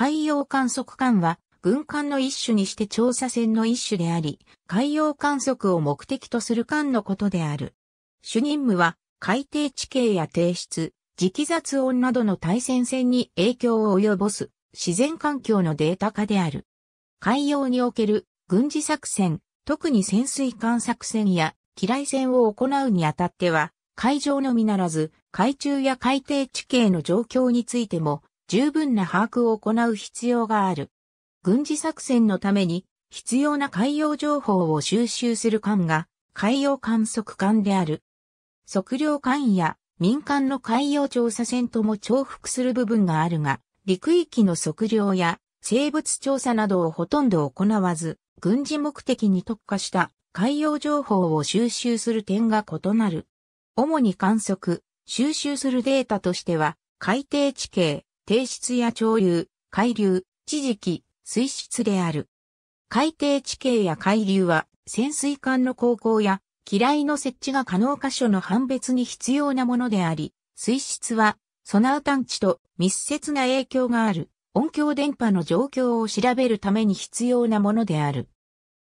海洋観測艦は、軍艦の一種にして調査船の一種であり、海洋観測を目的とする艦のことである。主任務は、海底地形や提出、磁気雑音などの対戦線に影響を及ぼす自然環境のデータ化である。海洋における軍事作戦、特に潜水艦作戦や機雷戦を行うにあたっては、海上のみならず、海中や海底地形の状況についても、十分な把握を行う必要がある。軍事作戦のために必要な海洋情報を収集する艦が海洋観測艦である。測量艦や民間の海洋調査船とも重複する部分があるが、陸域の測量や生物調査などをほとんど行わず、軍事目的に特化した海洋情報を収集する点が異なる。主に観測、収集するデータとしては、海底地形、低質や潮流、海流、地磁気、水質である。海底地形や海流は潜水艦の航行や機雷の設置が可能箇所の判別に必要なものであり、水質はソナー探知と密接な影響がある音響電波の状況を調べるために必要なものである。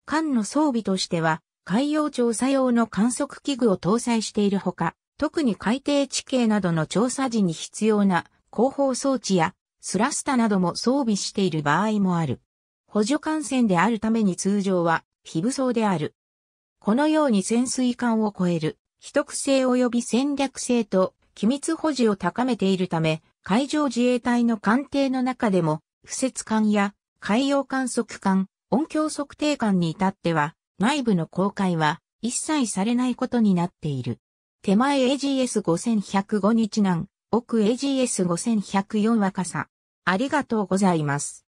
艦の装備としては海洋調査用の観測器具を搭載しているほか、特に海底地形などの調査時に必要な広報装置やスラスタなども装備している場合もある。補助艦船であるために通常は非武装である。このように潜水艦を超える、秘匿性及び戦略性と機密保持を高めているため、海上自衛隊の艦艇の中でも、不設艦や海洋観測艦、音響測定艦に至っては、内部の公開は一切されないことになっている。手前 AGS5105 日南、奥 AGS5104 若さ。ありがとうございます。